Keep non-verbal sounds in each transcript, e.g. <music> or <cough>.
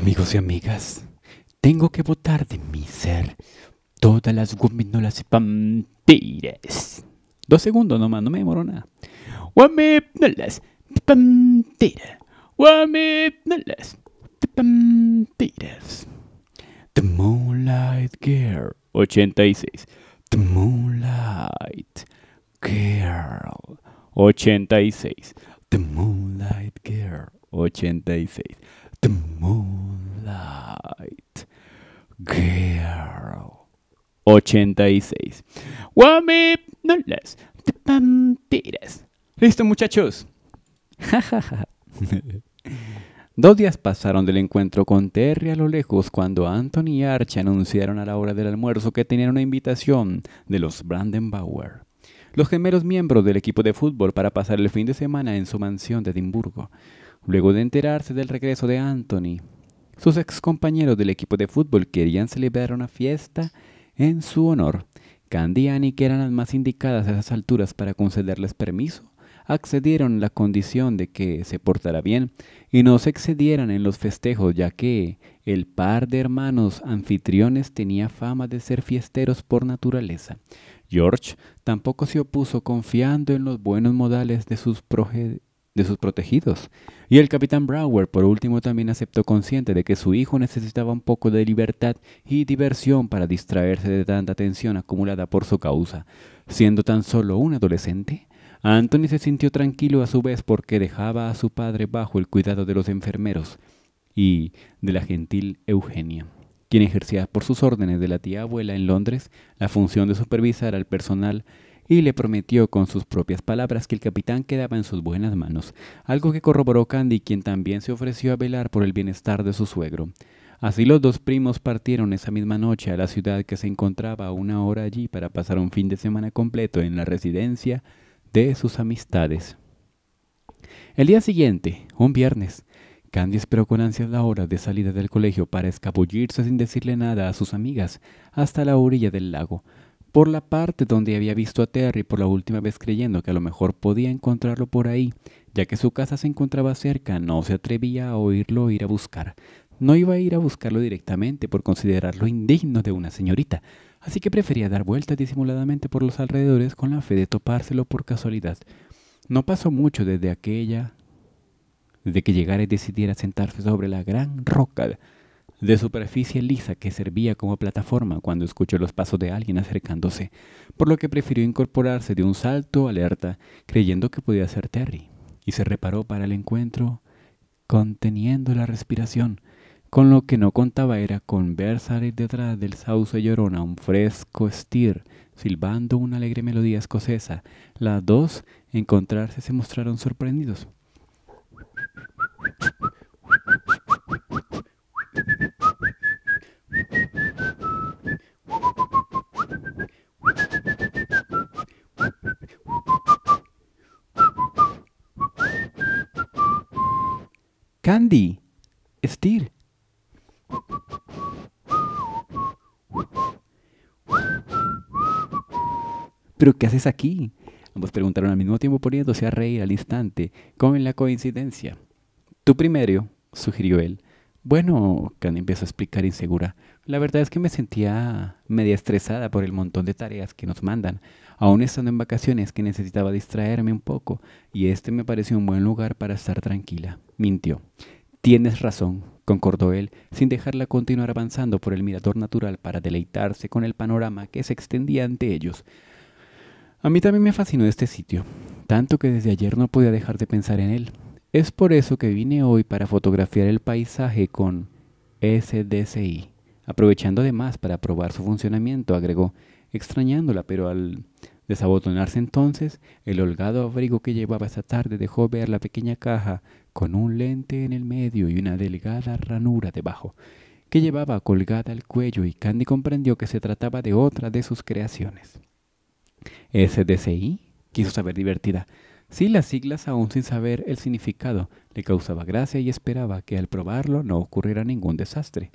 Amigos y amigas, tengo que votar de mi ser todas las gominolas y pampiras. Dos segundos nomás, no me demoro nada. Guaminolas, pampiras. Guaminolas, pampiras. The Moonlight Girl 86. The Moonlight Girl 86. The Moonlight Girl 86. The Moonlight Girl. 86. Listo, muchachos. <laughs> Dos días pasaron del encuentro con Terry a lo lejos cuando Anthony y Archie anunciaron a la hora del almuerzo que tenían una invitación de los Brandenbauer los gemelos miembros del equipo de fútbol para pasar el fin de semana en su mansión de Edimburgo. Luego de enterarse del regreso de Anthony, sus excompañeros del equipo de fútbol querían celebrar una fiesta en su honor. Candy y que eran las más indicadas a esas alturas para concederles permiso, accedieron a la condición de que se portara bien y no se excedieran en los festejos, ya que el par de hermanos anfitriones tenía fama de ser fiesteros por naturaleza. George tampoco se opuso confiando en los buenos modales de sus, de sus protegidos. Y el capitán Brower, por último, también aceptó consciente de que su hijo necesitaba un poco de libertad y diversión para distraerse de tanta tensión acumulada por su causa. Siendo tan solo un adolescente, Anthony se sintió tranquilo a su vez porque dejaba a su padre bajo el cuidado de los enfermeros y de la gentil Eugenia quien ejercía por sus órdenes de la tía abuela en Londres la función de supervisar al personal y le prometió con sus propias palabras que el capitán quedaba en sus buenas manos, algo que corroboró Candy, quien también se ofreció a velar por el bienestar de su suegro. Así los dos primos partieron esa misma noche a la ciudad que se encontraba a una hora allí para pasar un fin de semana completo en la residencia de sus amistades. El día siguiente, un viernes, Candy esperó con ansias la hora de salida del colegio para escabullirse sin decirle nada a sus amigas hasta la orilla del lago, por la parte donde había visto a Terry por la última vez creyendo que a lo mejor podía encontrarlo por ahí, ya que su casa se encontraba cerca, no se atrevía a oírlo ir a buscar. No iba a ir a buscarlo directamente por considerarlo indigno de una señorita, así que prefería dar vueltas disimuladamente por los alrededores con la fe de topárselo por casualidad. No pasó mucho desde aquella de que llegara y decidiera sentarse sobre la gran roca de superficie lisa que servía como plataforma cuando escuchó los pasos de alguien acercándose, por lo que prefirió incorporarse de un salto alerta, creyendo que podía ser Terry, y se reparó para el encuentro conteniendo la respiración. Con lo que no contaba era con ver salir detrás del sauce llorona un fresco estir, silbando una alegre melodía escocesa. Las dos encontrarse se mostraron sorprendidos. Candy, Steel. ¿Pero qué haces aquí? Ambos preguntaron al mismo tiempo poniéndose a reír al instante, en la coincidencia. —Tu primero, sugirió él. Bueno, Can empezó a explicar insegura. La verdad es que me sentía media estresada por el montón de tareas que nos mandan, aún estando en vacaciones que necesitaba distraerme un poco, y este me pareció un buen lugar para estar tranquila. Mintió. Tienes razón, concordó él, sin dejarla continuar avanzando por el mirador natural para deleitarse con el panorama que se extendía ante ellos. A mí también me fascinó este sitio, tanto que desde ayer no podía dejar de pensar en él. Es por eso que vine hoy para fotografiar el paisaje con SDCI, aprovechando además para probar su funcionamiento, agregó, extrañándola, pero al desabotonarse entonces, el holgado abrigo que llevaba esa tarde dejó ver la pequeña caja con un lente en el medio y una delgada ranura debajo, que llevaba colgada al cuello y Candy comprendió que se trataba de otra de sus creaciones. SDCI, quiso saber divertida. Sí, las siglas, aún sin saber el significado, le causaba gracia y esperaba que al probarlo no ocurriera ningún desastre.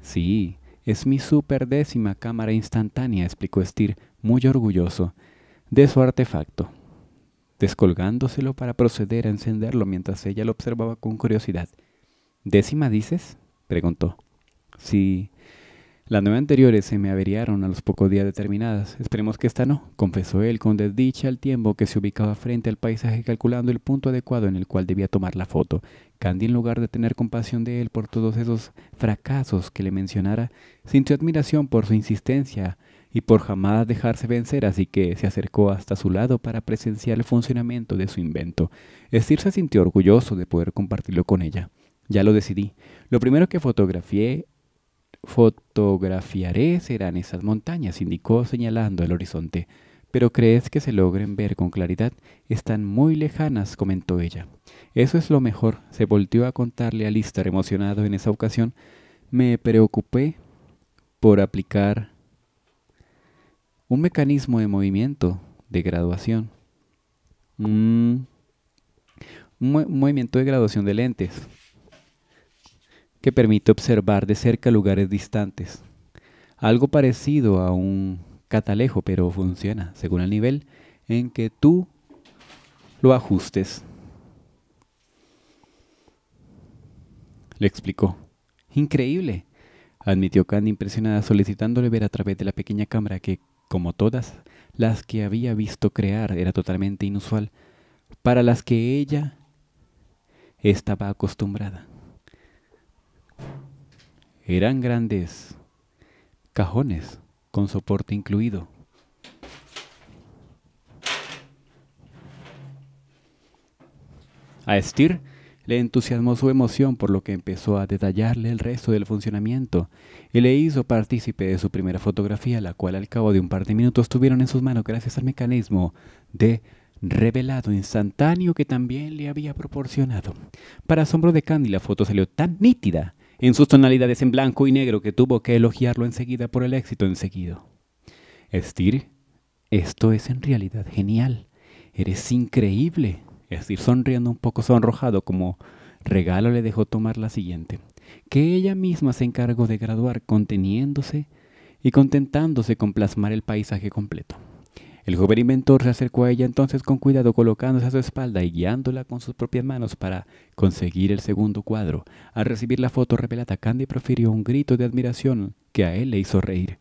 Sí, es mi superdécima cámara instantánea, explicó Stir, muy orgulloso de su artefacto, descolgándoselo para proceder a encenderlo mientras ella lo observaba con curiosidad. ¿Décima dices? preguntó. Sí, las nueve anteriores se me averiaron a los pocos días determinadas. Esperemos que esta no, confesó él con desdicha al tiempo que se ubicaba frente al paisaje calculando el punto adecuado en el cual debía tomar la foto. Candy, en lugar de tener compasión de él por todos esos fracasos que le mencionara, sintió admiración por su insistencia y por jamás dejarse vencer, así que se acercó hasta su lado para presenciar el funcionamiento de su invento. Estir se sintió orgulloso de poder compartirlo con ella. Ya lo decidí. Lo primero que fotografié Fotografiaré serán esas montañas, indicó señalando el horizonte. Pero crees que se logren ver con claridad, están muy lejanas, comentó ella. Eso es lo mejor, se volteó a contarle a lister emocionado en esa ocasión. Me preocupé por aplicar un mecanismo de movimiento de graduación. Mm, un movimiento de graduación de lentes que permite observar de cerca lugares distantes. Algo parecido a un catalejo, pero funciona según el nivel en que tú lo ajustes. Le explicó. Increíble, admitió Candy impresionada, solicitándole ver a través de la pequeña cámara que, como todas las que había visto crear, era totalmente inusual para las que ella estaba acostumbrada. Eran grandes cajones con soporte incluido. A Steer le entusiasmó su emoción por lo que empezó a detallarle el resto del funcionamiento y le hizo partícipe de su primera fotografía, la cual al cabo de un par de minutos tuvieron en sus manos gracias al mecanismo de revelado instantáneo que también le había proporcionado. Para asombro de Candy la foto salió tan nítida en sus tonalidades en blanco y negro que tuvo que elogiarlo enseguida por el éxito enseguido. Estir, esto es en realidad genial. Eres increíble. Estir sonriendo un poco sonrojado como regalo le dejó tomar la siguiente, que ella misma se encargó de graduar conteniéndose y contentándose con plasmar el paisaje completo. El joven inventor se acercó a ella entonces con cuidado colocándose a su espalda y guiándola con sus propias manos para conseguir el segundo cuadro. Al recibir la foto revelada, Candy profirió un grito de admiración que a él le hizo reír.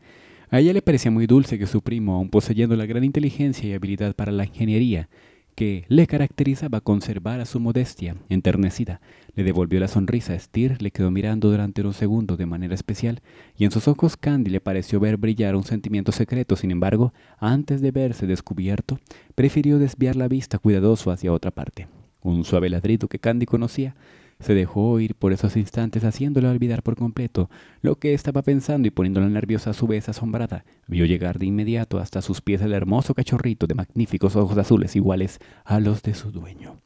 A ella le parecía muy dulce que su primo, aun poseyendo la gran inteligencia y habilidad para la ingeniería, que le caracterizaba conservar a su modestia enternecida. Le devolvió la sonrisa. Steer le quedó mirando durante un segundo de manera especial, y en sus ojos Candy le pareció ver brillar un sentimiento secreto. Sin embargo, antes de verse descubierto, prefirió desviar la vista cuidadoso hacia otra parte. Un suave ladrido que Candy conocía se dejó ir por esos instantes haciéndola olvidar por completo lo que estaba pensando y poniéndola nerviosa a su vez asombrada. Vio llegar de inmediato hasta sus pies el hermoso cachorrito de magníficos ojos azules iguales a los de su dueño.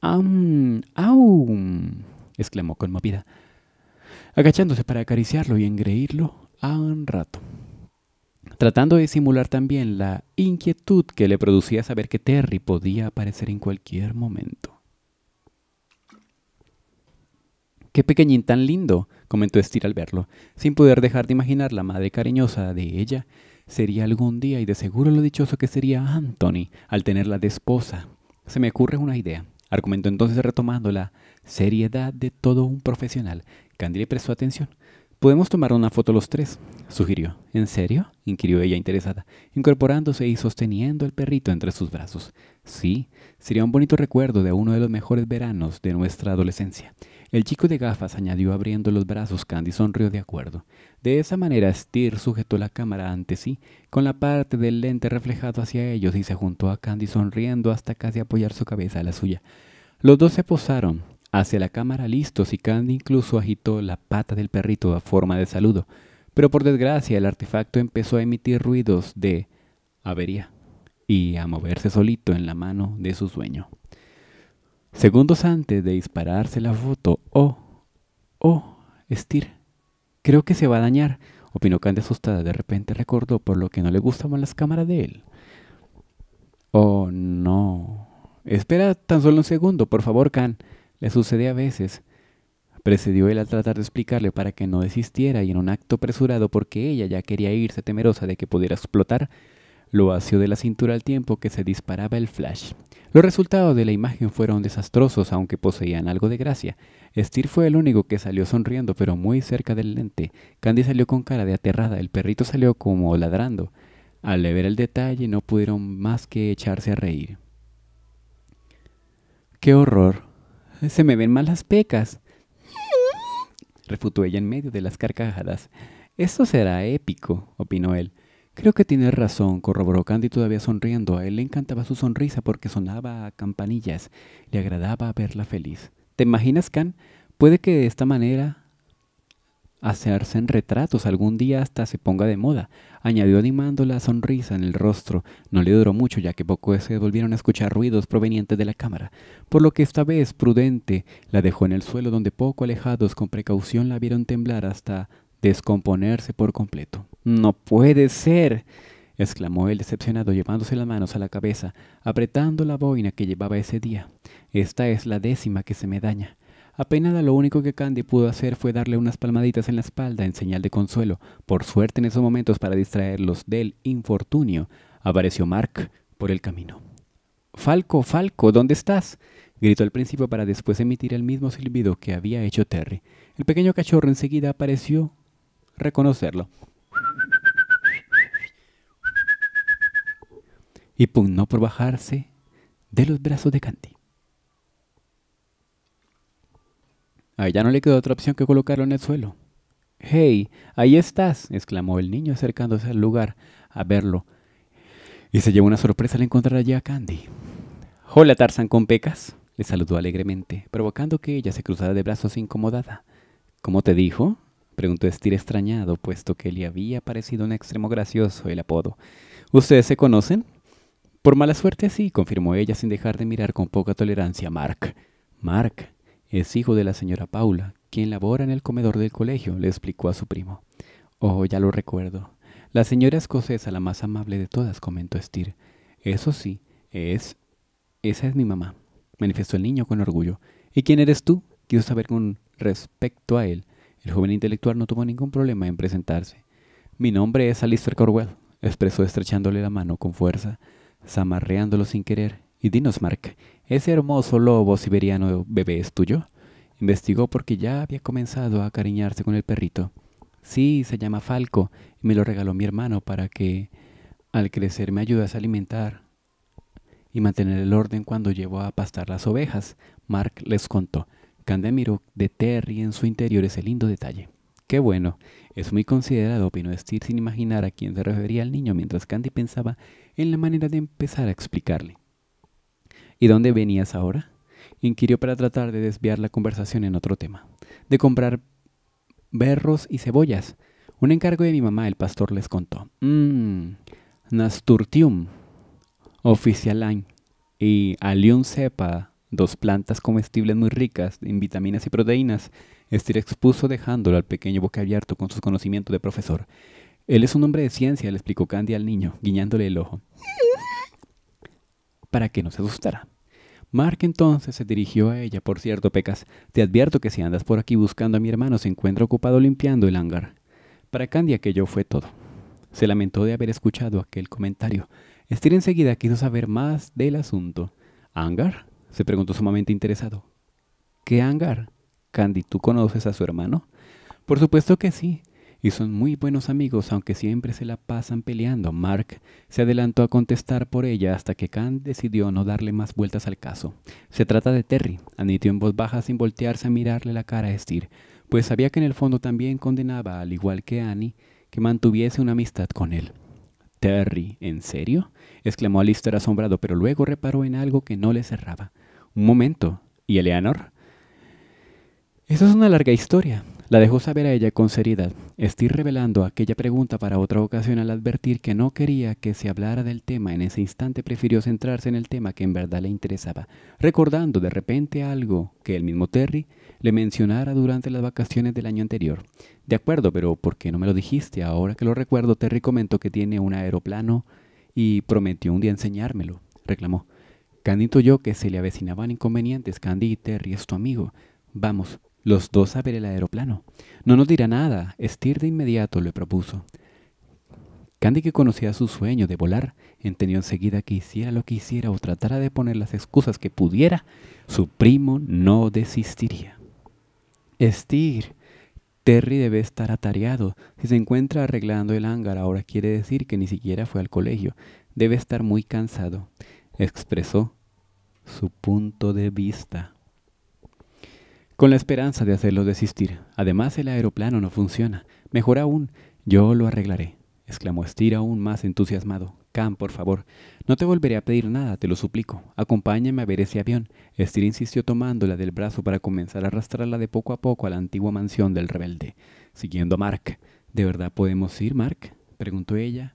¡Aum! ¡Aum! exclamó conmovida, agachándose para acariciarlo y engreírlo a un rato tratando de simular también la inquietud que le producía saber que Terry podía aparecer en cualquier momento. Qué pequeñín tan lindo, comentó Estir al verlo, sin poder dejar de imaginar la madre cariñosa de ella. Sería algún día y de seguro lo dichoso que sería Anthony al tenerla de esposa. Se me ocurre una idea, argumentó entonces retomando la seriedad de todo un profesional. Candy le prestó atención. Podemos tomar una foto los tres, sugirió. ¿En serio? inquirió ella interesada, incorporándose y sosteniendo el perrito entre sus brazos. Sí, sería un bonito recuerdo de uno de los mejores veranos de nuestra adolescencia. El chico de gafas añadió abriendo los brazos. Candy sonrió de acuerdo. De esa manera, Steer sujetó la cámara ante sí, con la parte del lente reflejado hacia ellos, y se juntó a Candy sonriendo hasta casi apoyar su cabeza a la suya. Los dos se posaron hacia la cámara listos y Candy incluso agitó la pata del perrito a forma de saludo. Pero por desgracia, el artefacto empezó a emitir ruidos de avería y a moverse solito en la mano de su sueño. Segundos antes de dispararse la foto. Oh, oh, Estir. Creo que se va a dañar, opinó Can, asustada. De repente recordó por lo que no le gustaban las cámaras de él. Oh, no. Espera tan solo un segundo, por favor, Can. Le sucede a veces. Precedió él al tratar de explicarle para que no desistiera y en un acto apresurado porque ella ya quería irse temerosa de que pudiera explotar, lo asió de la cintura al tiempo que se disparaba el flash. Los resultados de la imagen fueron desastrosos, aunque poseían algo de gracia. Steer fue el único que salió sonriendo, pero muy cerca del lente. Candy salió con cara de aterrada, el perrito salió como ladrando. Al ver el detalle no pudieron más que echarse a reír. ¡Qué horror! Se me ven mal las pecas. refutó ella en medio de las carcajadas. Esto será épico, opinó él. Creo que tienes razón, corroboró Candy todavía sonriendo. A él le encantaba su sonrisa porque sonaba a campanillas. Le agradaba verla feliz. ¿Te imaginas, Can? Puede que de esta manera hacerse en retratos algún día hasta se ponga de moda, añadió animando la sonrisa en el rostro. No le duró mucho ya que poco se volvieron a escuchar ruidos provenientes de la cámara, por lo que esta vez prudente la dejó en el suelo donde poco alejados con precaución la vieron temblar hasta descomponerse por completo. No puede ser, exclamó el decepcionado, llevándose las manos a la cabeza, apretando la boina que llevaba ese día. Esta es la décima que se me daña. Apenas lo único que Candy pudo hacer fue darle unas palmaditas en la espalda en señal de consuelo. Por suerte en esos momentos para distraerlos del infortunio, apareció Mark por el camino. Falco, Falco, ¿dónde estás? gritó el principio para después emitir el mismo silbido que había hecho Terry. El pequeño cachorro enseguida apareció reconocerlo. Y pugnó por bajarse de los brazos de Candy. A ella no le quedó otra opción que colocarlo en el suelo. ¡Hey! ¡Ahí estás! exclamó el niño acercándose al lugar a verlo. Y se llevó una sorpresa al encontrar allí a Candy. Hola, Tarzan con pecas, le saludó alegremente, provocando que ella se cruzara de brazos incomodada. ¿Cómo te dijo? Preguntó Estir extrañado, puesto que le había parecido un extremo gracioso el apodo. ¿Ustedes se conocen? Por mala suerte sí, confirmó ella sin dejar de mirar con poca tolerancia a Mark. Mark es hijo de la señora Paula, quien labora en el comedor del colegio, le explicó a su primo. Oh, ya lo recuerdo. La señora escocesa, la más amable de todas, comentó Estir. Eso sí, es... Esa es mi mamá, manifestó el niño con orgullo. ¿Y quién eres tú? Quiero saber con respecto a él. El joven intelectual no tuvo ningún problema en presentarse. Mi nombre es Alistair Corwell, expresó estrechándole la mano con fuerza, zamarreándolo sin querer. Y dinos, Mark, ¿ese hermoso lobo siberiano bebé es tuyo? Investigó porque ya había comenzado a cariñarse con el perrito. Sí, se llama Falco, y me lo regaló mi hermano para que, al crecer, me ayudas a alimentar y mantener el orden cuando llevo a pastar las ovejas, Mark les contó miró de Terry en su interior ese lindo detalle. Qué bueno, es muy considerado, opinó Steve sin imaginar a quién se refería el niño mientras Candy pensaba en la manera de empezar a explicarle. ¿Y dónde venías ahora? inquirió para tratar de desviar la conversación en otro tema. De comprar berros y cebollas. Un encargo de mi mamá, el pastor les contó. Mmm, nasturtium, oficialain y allium cepa dos plantas comestibles muy ricas en vitaminas y proteínas. Estir expuso dejándolo al pequeño boca abierto con sus conocimientos de profesor. Él es un hombre de ciencia, le explicó Candy al niño, guiñándole el ojo. Para que no se asustara. Mark entonces se dirigió a ella. Por cierto, Pecas, te advierto que si andas por aquí buscando a mi hermano, se encuentra ocupado limpiando el hangar. Para Candy aquello fue todo. Se lamentó de haber escuchado aquel comentario. Estir enseguida quiso saber más del asunto. ¿Hangar? se preguntó sumamente interesado. ¿Qué hangar? Candy, ¿tú conoces a su hermano? Por supuesto que sí, y son muy buenos amigos, aunque siempre se la pasan peleando. Mark se adelantó a contestar por ella hasta que Candy decidió no darle más vueltas al caso. Se trata de Terry, admitió en voz baja sin voltearse a mirarle la cara a Steer, pues sabía que en el fondo también condenaba, al igual que Annie, que mantuviese una amistad con él. Terry, ¿en serio? exclamó Alistair asombrado, pero luego reparó en algo que no le cerraba. Un momento. ¿Y Eleanor? Eso es una larga historia. La dejó saber a ella con seriedad, Estoy revelando aquella pregunta para otra ocasión al advertir que no quería que se hablara del tema. En ese instante prefirió centrarse en el tema que en verdad le interesaba, recordando de repente algo que el mismo Terry le mencionara durante las vacaciones del año anterior. De acuerdo, pero ¿por qué no me lo dijiste? Ahora que lo recuerdo, Terry comentó que tiene un aeroplano y prometió un día enseñármelo, reclamó. Candy yo que se le avecinaban inconvenientes. Candy y Terry es tu amigo. Vamos, los dos a ver el aeroplano. No nos dirá nada. Estir de inmediato le propuso. Candy, que conocía su sueño de volar, entendió enseguida que hiciera lo que hiciera o tratara de poner las excusas que pudiera, su primo no desistiría. Estir, Terry debe estar atareado. Si se encuentra arreglando el hangar, ahora quiere decir que ni siquiera fue al colegio. Debe estar muy cansado, expresó su punto de vista con la esperanza de hacerlo desistir. Además, el aeroplano no funciona. Mejor aún, yo lo arreglaré, exclamó Stir aún más entusiasmado. Cam, por favor, no te volveré a pedir nada, te lo suplico. Acompáñame a ver ese avión. Stir insistió tomándola del brazo para comenzar a arrastrarla de poco a poco a la antigua mansión del rebelde, siguiendo a Mark. ¿De verdad podemos ir, Mark? preguntó ella.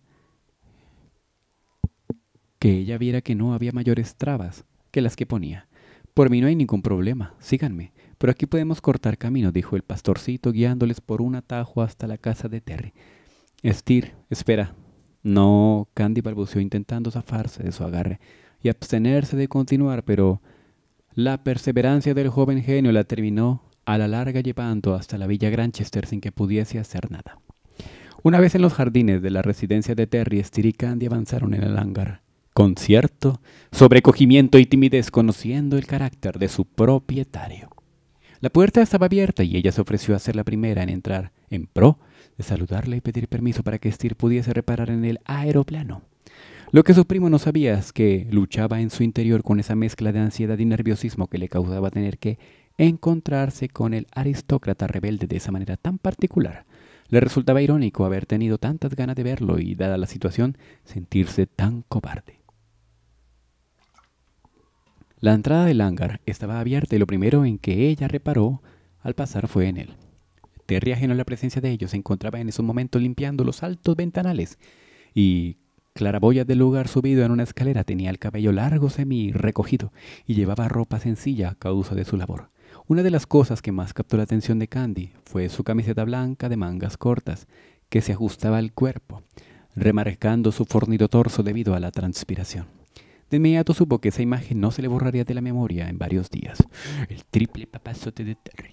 Que ella viera que no había mayores trabas que las que ponía. Por mí no hay ningún problema, síganme. Pero aquí podemos cortar camino, dijo el pastorcito, guiándoles por un atajo hasta la casa de Terry. Estir, espera. No, Candy balbuceó intentando zafarse de su agarre y abstenerse de continuar, pero la perseverancia del joven genio la terminó a la larga llevando hasta la villa Granchester sin que pudiese hacer nada. Una vez en los jardines de la residencia de Terry, Estir y Candy avanzaron en el hangar. cierto sobrecogimiento y timidez, conociendo el carácter de su propietario. La puerta estaba abierta y ella se ofreció a ser la primera en entrar, en pro de saludarla y pedir permiso para que Steer pudiese reparar en el aeroplano. Lo que su primo no sabía es que luchaba en su interior con esa mezcla de ansiedad y nerviosismo que le causaba tener que encontrarse con el aristócrata rebelde de esa manera tan particular. Le resultaba irónico haber tenido tantas ganas de verlo y, dada la situación, sentirse tan cobarde. La entrada del hangar estaba abierta y lo primero en que ella reparó al pasar fue en él. Terry, ajeno a la presencia de ellos, se encontraba en ese momento limpiando los altos ventanales y claraboya del lugar subido en una escalera tenía el cabello largo semi recogido y llevaba ropa sencilla a causa de su labor. Una de las cosas que más captó la atención de Candy fue su camiseta blanca de mangas cortas que se ajustaba al cuerpo, remarcando su fornido torso debido a la transpiración. De este inmediato supo que esa imagen no se le borraría de la memoria en varios días. El triple papazote de Terry.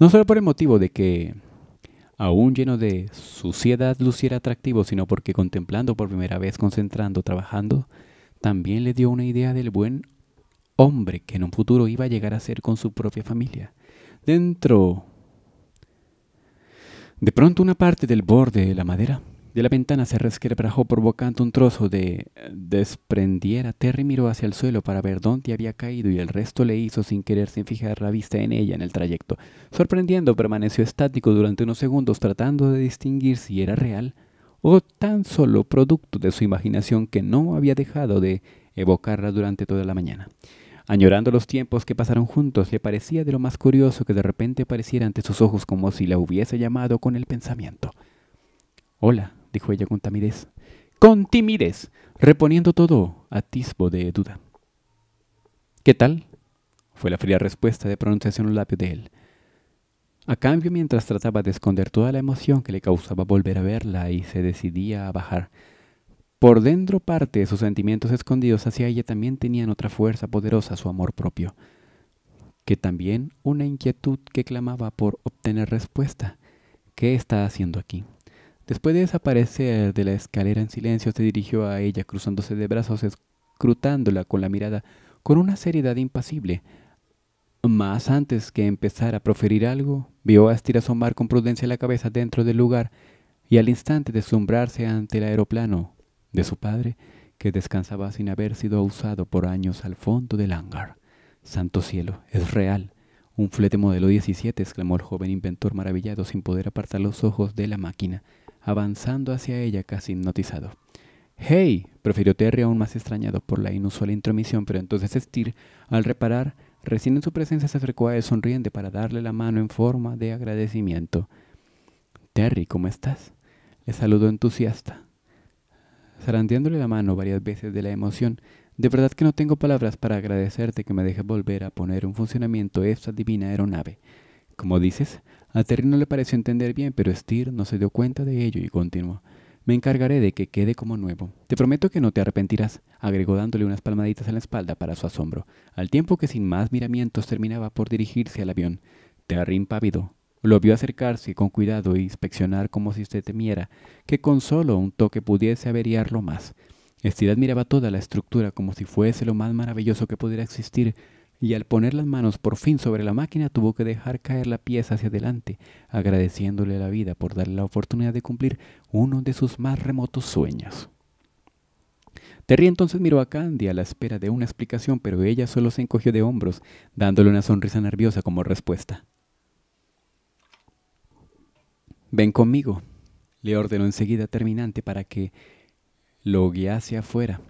No solo por el motivo de que, aún lleno de suciedad, luciera atractivo, sino porque contemplando por primera vez, concentrando, trabajando, también le dio una idea del buen hombre que en un futuro iba a llegar a ser con su propia familia. Dentro... De pronto una parte del borde de la madera de la ventana se resquebrajó provocando un trozo de desprendiera. Terry miró hacia el suelo para ver dónde había caído y el resto le hizo sin querer sin fijar la vista en ella en el trayecto. Sorprendiendo, permaneció estático durante unos segundos tratando de distinguir si era real o tan solo producto de su imaginación que no había dejado de evocarla durante toda la mañana. Añorando los tiempos que pasaron juntos, le parecía de lo más curioso que de repente apareciera ante sus ojos como si la hubiese llamado con el pensamiento. Hola, dijo ella con timidez. Con timidez, reponiendo todo atisbo de duda. ¿Qué tal? fue la fría respuesta de pronunciación en los de él. A cambio, mientras trataba de esconder toda la emoción que le causaba volver a verla y se decidía a bajar, por dentro parte de sus sentimientos escondidos hacia ella también tenían otra fuerza poderosa, su amor propio, que también una inquietud que clamaba por obtener respuesta. ¿Qué está haciendo aquí? Después de desaparecer de la escalera en silencio, se dirigió a ella cruzándose de brazos, escrutándola con la mirada con una seriedad impasible. Mas antes que empezar a proferir algo, vio a Astir asomar con prudencia la cabeza dentro del lugar y al instante deslumbrarse ante el aeroplano de su padre, que descansaba sin haber sido usado por años al fondo del hangar. Santo cielo, es real. Un flete modelo 17, exclamó el joven inventor maravillado sin poder apartar los ojos de la máquina avanzando hacia ella casi hipnotizado. ¡Hey! profirió Terry aún más extrañado por la inusual intromisión, pero entonces Steer, al reparar, recién en su presencia se acercó a él sonriente para darle la mano en forma de agradecimiento. Terry, ¿cómo estás? le saludó entusiasta. Zarandeándole la mano varias veces de la emoción, de verdad que no tengo palabras para agradecerte que me dejes volver a poner en funcionamiento esta divina aeronave. Como dices, a Terry no le pareció entender bien, pero Steer no se dio cuenta de ello y continuó. Me encargaré de que quede como nuevo. Te prometo que no te arrepentirás, agregó dándole unas palmaditas en la espalda para su asombro, al tiempo que sin más miramientos terminaba por dirigirse al avión. Terry impávido lo vio acercarse con cuidado e inspeccionar como si usted temiera que con solo un toque pudiese averiarlo más. Steer admiraba toda la estructura como si fuese lo más maravilloso que pudiera existir, y al poner las manos por fin sobre la máquina tuvo que dejar caer la pieza hacia adelante, agradeciéndole a la vida por darle la oportunidad de cumplir uno de sus más remotos sueños. Terry entonces miró a Candy a la espera de una explicación, pero ella solo se encogió de hombros, dándole una sonrisa nerviosa como respuesta. Ven conmigo, le ordenó enseguida terminante para que lo guiase afuera.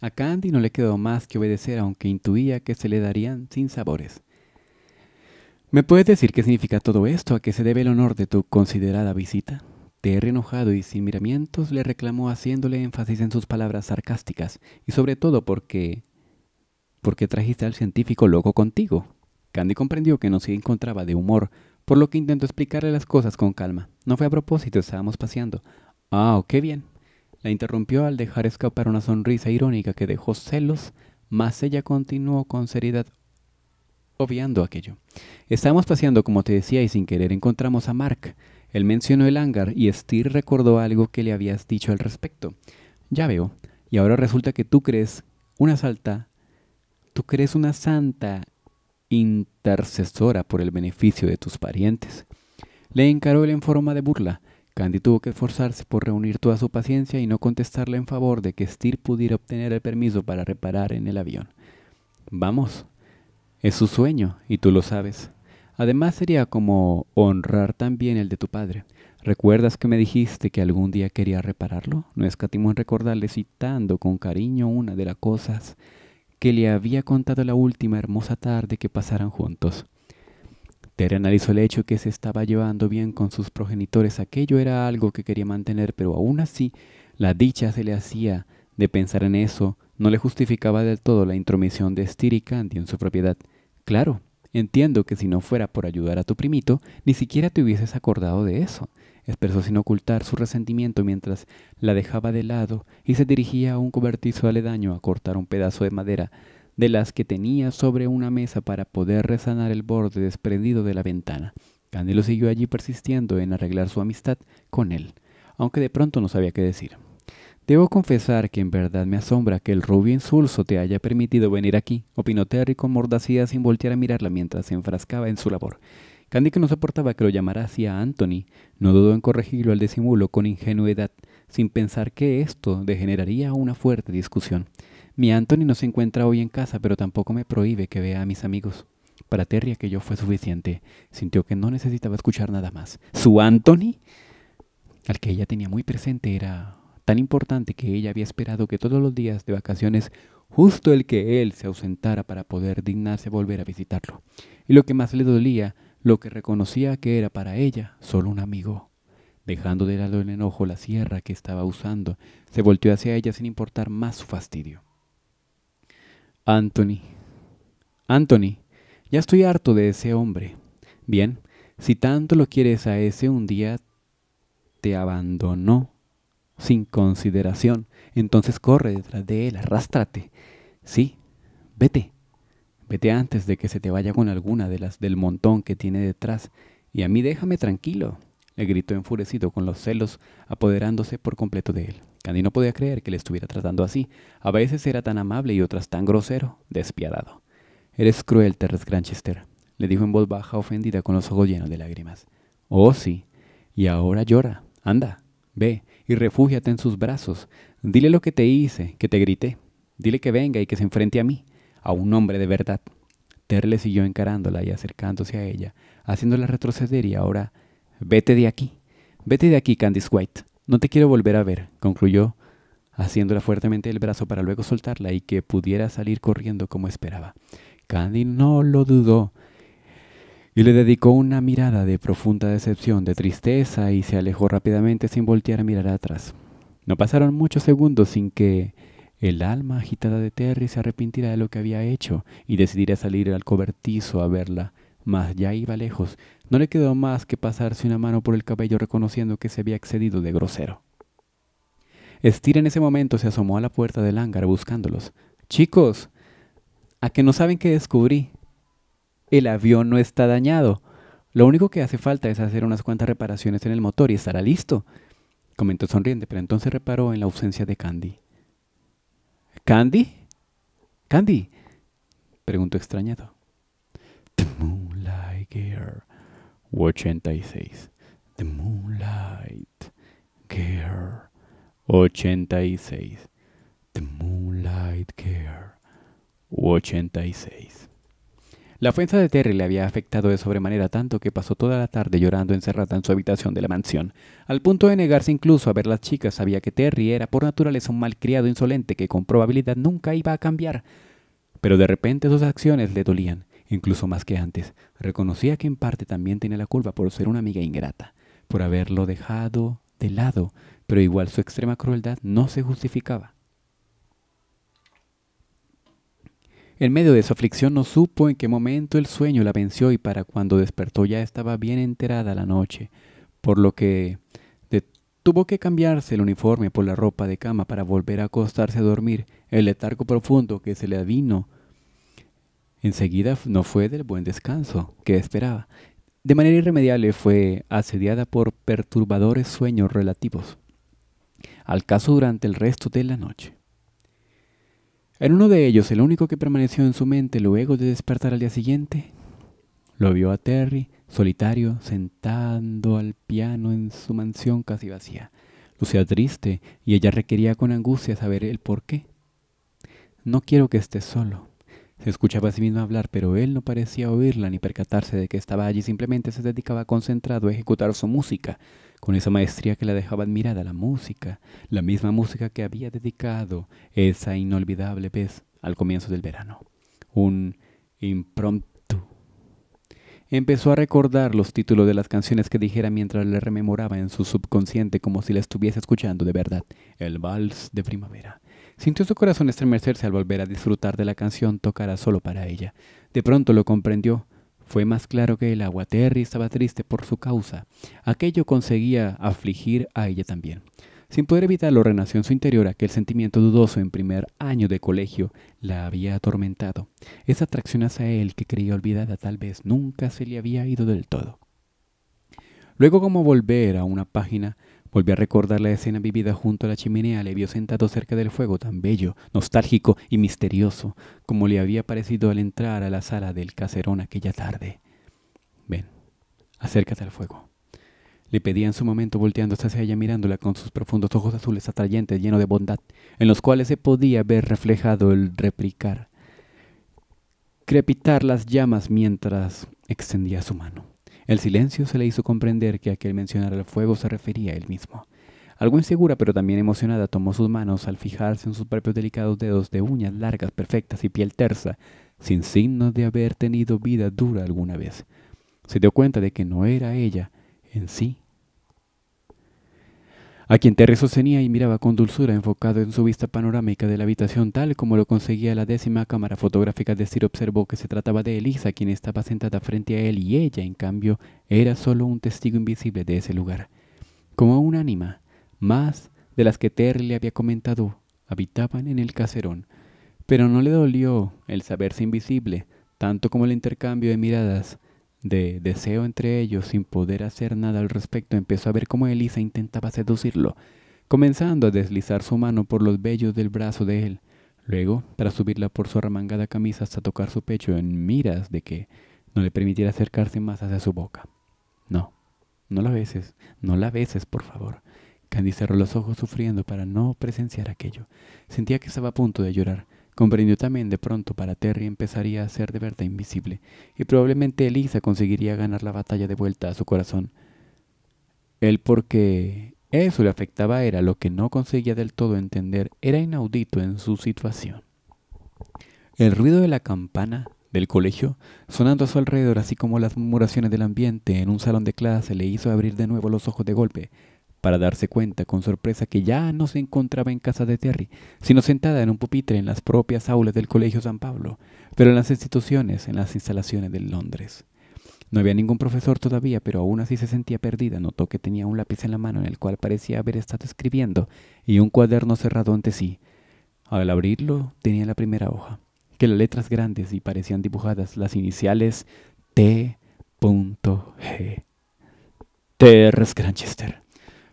A Candy no le quedó más que obedecer, aunque intuía que se le darían sin sabores. ¿Me puedes decir qué significa todo esto? ¿A qué se debe el honor de tu considerada visita? he enojado y sin miramientos le reclamó haciéndole énfasis en sus palabras sarcásticas y sobre todo porque... porque trajiste al científico loco contigo. Candy comprendió que no se encontraba de humor, por lo que intentó explicarle las cosas con calma. No fue a propósito, estábamos paseando. Ah, qué bien, la interrumpió al dejar escapar una sonrisa irónica que dejó celos, mas ella continuó con seriedad obviando aquello. Estábamos paseando, como te decía, y sin querer encontramos a Mark. Él mencionó el hangar y Steer recordó algo que le habías dicho al respecto. Ya veo. Y ahora resulta que tú crees una salta, tú crees una santa intercesora por el beneficio de tus parientes. Le encaró él en forma de burla. Candy tuvo que esforzarse por reunir toda su paciencia y no contestarle en favor de que Steele pudiera obtener el permiso para reparar en el avión. Vamos, es su sueño, y tú lo sabes. Además sería como honrar también el de tu padre. ¿Recuerdas que me dijiste que algún día quería repararlo? No escatimos en recordarle citando con cariño una de las cosas que le había contado la última hermosa tarde que pasaran juntos. Terry analizó el hecho que se estaba llevando bien con sus progenitores. Aquello era algo que quería mantener, pero aún así la dicha se le hacía de pensar en eso. No le justificaba del todo la intromisión de Estirica y Candy en su propiedad. Claro, entiendo que si no fuera por ayudar a tu primito, ni siquiera te hubieses acordado de eso. Expresó sin ocultar su resentimiento mientras la dejaba de lado y se dirigía a un cobertizo aledaño a cortar un pedazo de madera de las que tenía sobre una mesa para poder resanar el borde desprendido de la ventana. lo siguió allí persistiendo en arreglar su amistad con él, aunque de pronto no sabía qué decir. Debo confesar que en verdad me asombra que el rubio insulso te haya permitido venir aquí, opinó Terry con mordacidad sin voltear a mirarla mientras se enfrascaba en su labor. Candy, que no soportaba que lo llamara así a Anthony, no dudó en corregirlo al disimulo con ingenuidad, sin pensar que esto degeneraría una fuerte discusión. Mi Anthony no se encuentra hoy en casa, pero tampoco me prohíbe que vea a mis amigos. Para Terry aquello fue suficiente. Sintió que no necesitaba escuchar nada más. Su Anthony, al que ella tenía muy presente, era tan importante que ella había esperado que todos los días de vacaciones, justo el que él se ausentara para poder dignarse volver a visitarlo. Y lo que más le dolía, lo que reconocía que era para ella solo un amigo. Dejando de lado el enojo la sierra que estaba usando, se volteó hacia ella sin importar más su fastidio. Anthony. Anthony, ya estoy harto de ese hombre. Bien, si tanto lo quieres a ese, un día te abandonó sin consideración. Entonces corre detrás de él, arrástrate. Sí, vete. Vete antes de que se te vaya con alguna de las del montón que tiene detrás. Y a mí déjame tranquilo, le gritó enfurecido con los celos apoderándose por completo de él. Candy no podía creer que le estuviera tratando así. A veces era tan amable y otras tan grosero, despiadado. Eres cruel, Terrence Granchester, le dijo en voz baja, ofendida, con los ojos llenos de lágrimas. Oh, sí. Y ahora llora. Anda, ve y refúgiate en sus brazos. Dile lo que te hice, que te grité. Dile que venga y que se enfrente a mí, a un hombre de verdad. Ter le siguió encarándola y acercándose a ella, haciéndola retroceder y ahora, vete de aquí. Vete de aquí, Candice White. No te quiero volver a ver, concluyó, haciéndola fuertemente el brazo para luego soltarla y que pudiera salir corriendo como esperaba. Candy no lo dudó y le dedicó una mirada de profunda decepción, de tristeza y se alejó rápidamente sin voltear a mirar atrás. No pasaron muchos segundos sin que el alma agitada de Terry se arrepintiera de lo que había hecho y decidiera salir al cobertizo a verla, mas ya iba lejos, no le quedó más que pasarse una mano por el cabello reconociendo que se había excedido de grosero. Estira en ese momento se asomó a la puerta del hangar buscándolos. Chicos, ¿a que no saben qué descubrí? El avión no está dañado. Lo único que hace falta es hacer unas cuantas reparaciones en el motor y estará listo, comentó sonriente, pero entonces reparó en la ausencia de Candy. ¿Candy? ¿Candy? preguntó extrañado. 86. The Moonlight Care. 86. The Moonlight Care. 86. La fuerza de Terry le había afectado de sobremanera tanto que pasó toda la tarde llorando encerrada en su habitación de la mansión, al punto de negarse incluso a ver las chicas. Sabía que Terry era por naturaleza un malcriado insolente que con probabilidad nunca iba a cambiar. Pero de repente sus acciones le dolían incluso más que antes. Reconocía que en parte también tenía la culpa por ser una amiga ingrata, por haberlo dejado de lado, pero igual su extrema crueldad no se justificaba. En medio de su aflicción no supo en qué momento el sueño la venció y para cuando despertó ya estaba bien enterada la noche, por lo que tuvo que cambiarse el uniforme por la ropa de cama para volver a acostarse a dormir. El letargo profundo que se le avino Enseguida no fue del buen descanso que esperaba. De manera irremediable fue asediada por perturbadores sueños relativos al caso durante el resto de la noche. En uno de ellos, el único que permaneció en su mente luego de despertar al día siguiente, lo vio a Terry solitario sentando al piano en su mansión casi vacía. Lucía triste y ella requería con angustia saber el por qué. No quiero que estés solo, se escuchaba a sí misma hablar, pero él no parecía oírla ni percatarse de que estaba allí, simplemente se dedicaba concentrado a ejecutar su música, con esa maestría que la dejaba admirada, la música, la misma música que había dedicado esa inolvidable vez al comienzo del verano. Un impromptu. Empezó a recordar los títulos de las canciones que dijera mientras le rememoraba en su subconsciente como si la estuviese escuchando de verdad. El vals de primavera, Sintió su corazón estremecerse al volver a disfrutar de la canción tocada solo para ella. De pronto lo comprendió. Fue más claro que el agua. Terry estaba triste por su causa. Aquello conseguía afligir a ella también. Sin poder evitarlo, renació en su interior aquel sentimiento dudoso en primer año de colegio. La había atormentado. Esa atracción hacia él que creía olvidada tal vez nunca se le había ido del todo. Luego, como volver a una página Volvió a recordar la escena vivida junto a la chimenea. Le vio sentado cerca del fuego, tan bello, nostálgico y misterioso, como le había parecido al entrar a la sala del caserón aquella tarde. Ven, acércate al fuego. Le pedía en su momento, volteándose hacia ella, mirándola con sus profundos ojos azules atrayentes, llenos de bondad, en los cuales se podía ver reflejado el replicar, crepitar las llamas mientras extendía su mano. El silencio se le hizo comprender que aquel mencionar al fuego se refería a él mismo. Algo insegura pero también emocionada tomó sus manos al fijarse en sus propios delicados dedos de uñas largas, perfectas y piel tersa, sin signos de haber tenido vida dura alguna vez. Se dio cuenta de que no era ella en sí a quien Terry sostenía y miraba con dulzura enfocado en su vista panorámica de la habitación tal como lo conseguía la décima cámara fotográfica de Sir observó que se trataba de Elisa quien estaba sentada frente a él y ella en cambio era solo un testigo invisible de ese lugar, como un ánima, más de las que Terry le había comentado habitaban en el caserón, pero no le dolió el saberse invisible, tanto como el intercambio de miradas, de deseo entre ellos sin poder hacer nada al respecto, empezó a ver cómo Elisa intentaba seducirlo, comenzando a deslizar su mano por los vellos del brazo de él, luego para subirla por su arremangada camisa hasta tocar su pecho en miras de que no le permitiera acercarse más hacia su boca. No, no la beses, no la beses, por favor. Candy cerró los ojos sufriendo para no presenciar aquello. Sentía que estaba a punto de llorar. Comprendió también de pronto para Terry empezaría a ser de verdad invisible, y probablemente Elisa conseguiría ganar la batalla de vuelta a su corazón. El por qué eso le afectaba era lo que no conseguía del todo entender, era inaudito en su situación. El ruido de la campana del colegio, sonando a su alrededor, así como las murmuraciones del ambiente en un salón de clase, le hizo abrir de nuevo los ojos de golpe para darse cuenta con sorpresa que ya no se encontraba en casa de Terry, sino sentada en un pupitre en las propias aulas del Colegio San Pablo, pero en las instituciones, en las instalaciones de Londres. No había ningún profesor todavía, pero aún así se sentía perdida. Notó que tenía un lápiz en la mano en el cual parecía haber estado escribiendo y un cuaderno cerrado ante sí. Al abrirlo tenía la primera hoja, que las letras grandes y parecían dibujadas las iniciales T.G. Terrys Granchester.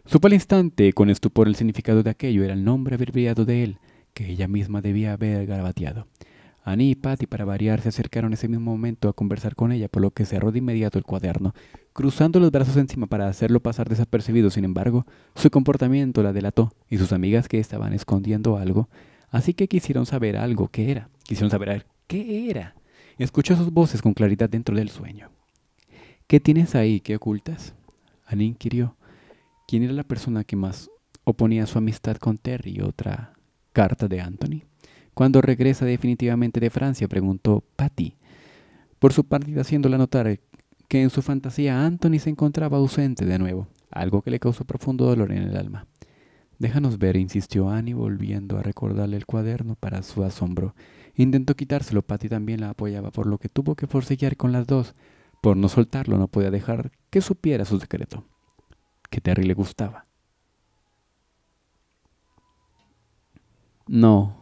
Supo al instante con estupor el significado de aquello, era el nombre abreviado de él, que ella misma debía haber garabateado. Annie y Patty, para variar, se acercaron en ese mismo momento a conversar con ella, por lo que cerró de inmediato el cuaderno, cruzando los brazos encima para hacerlo pasar desapercibido. Sin embargo, su comportamiento la delató y sus amigas que estaban escondiendo algo, así que quisieron saber algo que era. Quisieron saber qué era. Escuchó sus voces con claridad dentro del sueño. ¿Qué tienes ahí? ¿Qué ocultas? Annie inquirió. ¿Quién era la persona que más oponía su amistad con Terry? Otra carta de Anthony. Cuando regresa definitivamente de Francia, preguntó Patty, por su parte haciéndola notar que en su fantasía Anthony se encontraba ausente de nuevo, algo que le causó profundo dolor en el alma. Déjanos ver, insistió Annie, volviendo a recordarle el cuaderno para su asombro. Intentó quitárselo, Patty también la apoyaba, por lo que tuvo que forcejear con las dos. Por no soltarlo, no podía dejar que supiera su secreto que Terry le gustaba. No,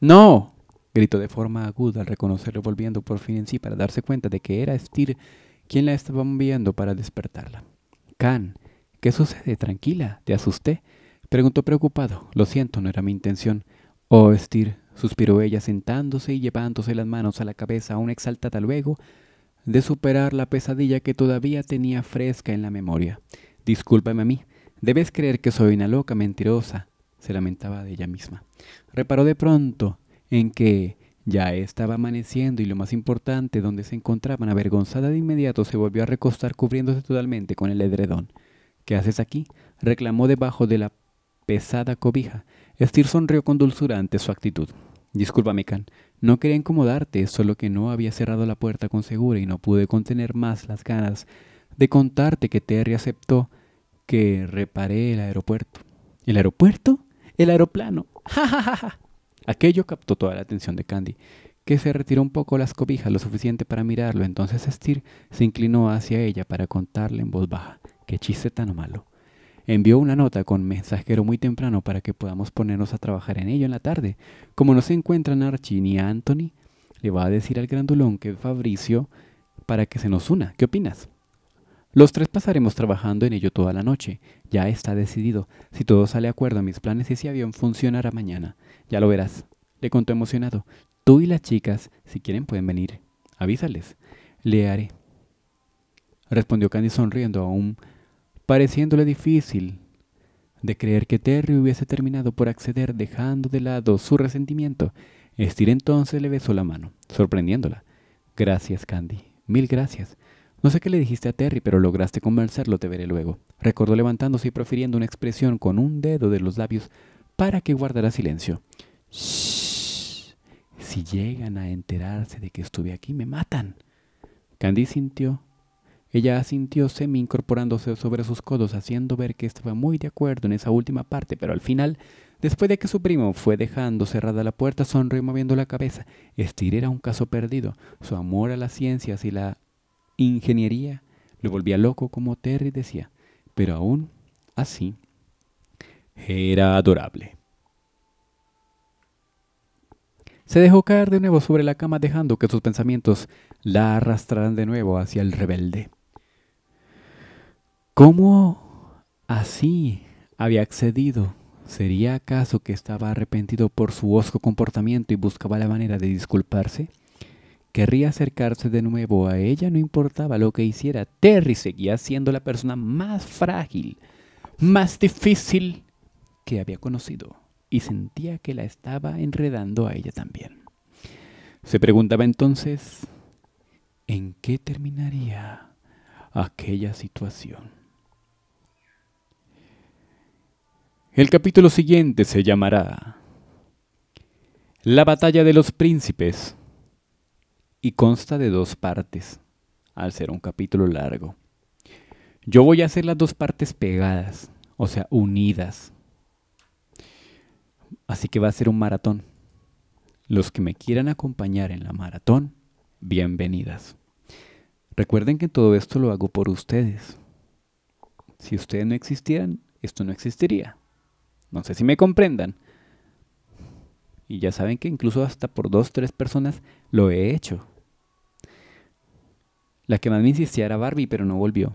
no, gritó de forma aguda al reconocerlo volviendo por fin en sí para darse cuenta de que era Stir quien la estaba enviando para despertarla. Can, ¿qué sucede? Tranquila, te asusté. Preguntó preocupado. Lo siento, no era mi intención. Oh, Stir, suspiró ella sentándose y llevándose las manos a la cabeza aún exaltada luego de superar la pesadilla que todavía tenía fresca en la memoria. Discúlpame a mí. Debes creer que soy una loca, mentirosa. Se lamentaba de ella misma. Reparó de pronto en que ya estaba amaneciendo y lo más importante, donde se encontraban, avergonzada de inmediato, se volvió a recostar cubriéndose totalmente con el edredón. ¿Qué haces aquí? reclamó debajo de la pesada cobija. Estir sonrió con dulzura ante su actitud. Discúlpame, Can. No quería incomodarte, solo que no había cerrado la puerta con segura y no pude contener más las ganas de contarte que Terry aceptó que reparé el aeropuerto. ¿El aeropuerto? El aeroplano. <laughs> ¡Ja, ja, ja, ja! Aquello captó toda la atención de Candy, que se retiró un poco las cobijas lo suficiente para mirarlo. Entonces Estir se inclinó hacia ella para contarle en voz baja. ¡Qué chiste tan malo! Envió una nota con mensajero muy temprano para que podamos ponernos a trabajar en ello en la tarde. Como no se encuentran Archie ni Anthony, le va a decir al grandulón que Fabricio para que se nos una. ¿Qué opinas? Los tres pasaremos trabajando en ello toda la noche. Ya está decidido. Si todo sale acuerdo a mis planes, ese avión funcionará mañana. Ya lo verás. Le contó emocionado. Tú y las chicas, si quieren, pueden venir. Avísales. Le haré. Respondió Candy sonriendo, aún pareciéndole difícil de creer que Terry hubiese terminado por acceder dejando de lado su resentimiento. Estir entonces le besó la mano, sorprendiéndola. Gracias, Candy. Mil gracias. No sé qué le dijiste a Terry, pero lograste convencerlo, te veré luego. Recordó levantándose y profiriendo una expresión con un dedo de los labios para que guardara silencio. Shh. Si llegan a enterarse de que estuve aquí, me matan. Candy sintió. Ella asintió semi incorporándose sobre sus codos, haciendo ver que estaba muy de acuerdo en esa última parte, pero al final, después de que su primo fue dejando cerrada la puerta, sonrió moviendo la cabeza. Estir era un caso perdido. Su amor a las ciencias y la ingeniería lo volvía loco como Terry decía, pero aún así era adorable. Se dejó caer de nuevo sobre la cama dejando que sus pensamientos la arrastraran de nuevo hacia el rebelde. ¿Cómo así había accedido? ¿Sería acaso que estaba arrepentido por su hosco comportamiento y buscaba la manera de disculparse? Querría acercarse de nuevo a ella, no importaba lo que hiciera. Terry seguía siendo la persona más frágil, más difícil que había conocido, y sentía que la estaba enredando a ella también. Se preguntaba entonces, ¿en qué terminaría aquella situación? El capítulo siguiente se llamará La batalla de los príncipes y consta de dos partes, al ser un capítulo largo. Yo voy a hacer las dos partes pegadas, o sea, unidas. Así que va a ser un maratón. Los que me quieran acompañar en la maratón, bienvenidas. Recuerden que todo esto lo hago por ustedes. Si ustedes no existieran, esto no existiría. No sé si me comprendan. Y ya saben que incluso hasta por dos, tres personas lo he hecho. La que más me insistía era Barbie, pero no volvió.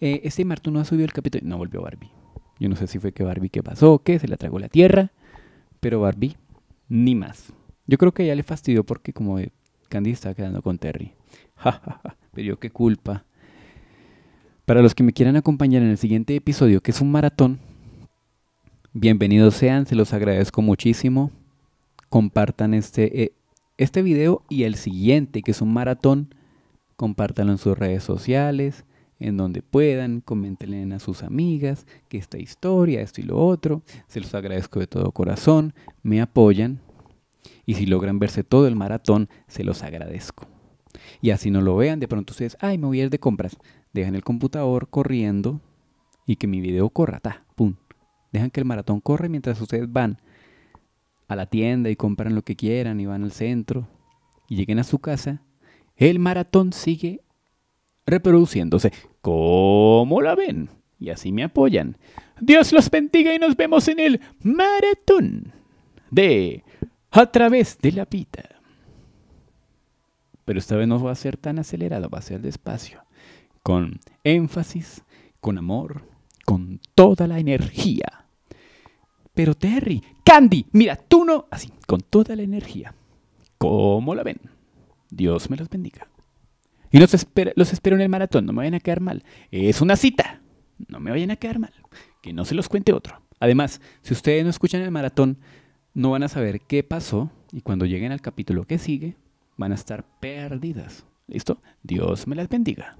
Eh, este Martu no ha subido el capítulo. No volvió Barbie. Yo no sé si fue que Barbie qué pasó, que se la tragó la tierra. Pero Barbie, ni más. Yo creo que ya le fastidió porque como Candy estaba quedando con Terry. <laughs> pero yo qué culpa. Para los que me quieran acompañar en el siguiente episodio, que es un maratón, bienvenidos sean, se los agradezco muchísimo compartan este, eh, este video y el siguiente, que es un maratón, compártanlo en sus redes sociales, en donde puedan, coméntenle a sus amigas que esta historia, esto y lo otro. Se los agradezco de todo corazón, me apoyan y si logran verse todo el maratón, se los agradezco. Y así no lo vean, de pronto ustedes, ay, me voy a ir de compras. dejen el computador corriendo y que mi video corra, ta, pum. Dejan que el maratón corre mientras ustedes van a la tienda y compran lo que quieran y van al centro y lleguen a su casa, el maratón sigue reproduciéndose. como la ven? Y así me apoyan. Dios los bendiga y nos vemos en el maratón de A través de la pita Pero esta vez no va a ser tan acelerado, va a ser despacio, con énfasis, con amor, con toda la energía pero Terry, Candy, mira, tú no. Así, con toda la energía. ¿Cómo la ven? Dios me los bendiga. Y los espero, los espero en el maratón, no me vayan a quedar mal. Es una cita. No me vayan a quedar mal. Que no se los cuente otro. Además, si ustedes no escuchan el maratón, no van a saber qué pasó y cuando lleguen al capítulo que sigue, van a estar perdidas. ¿Listo? Dios me las bendiga.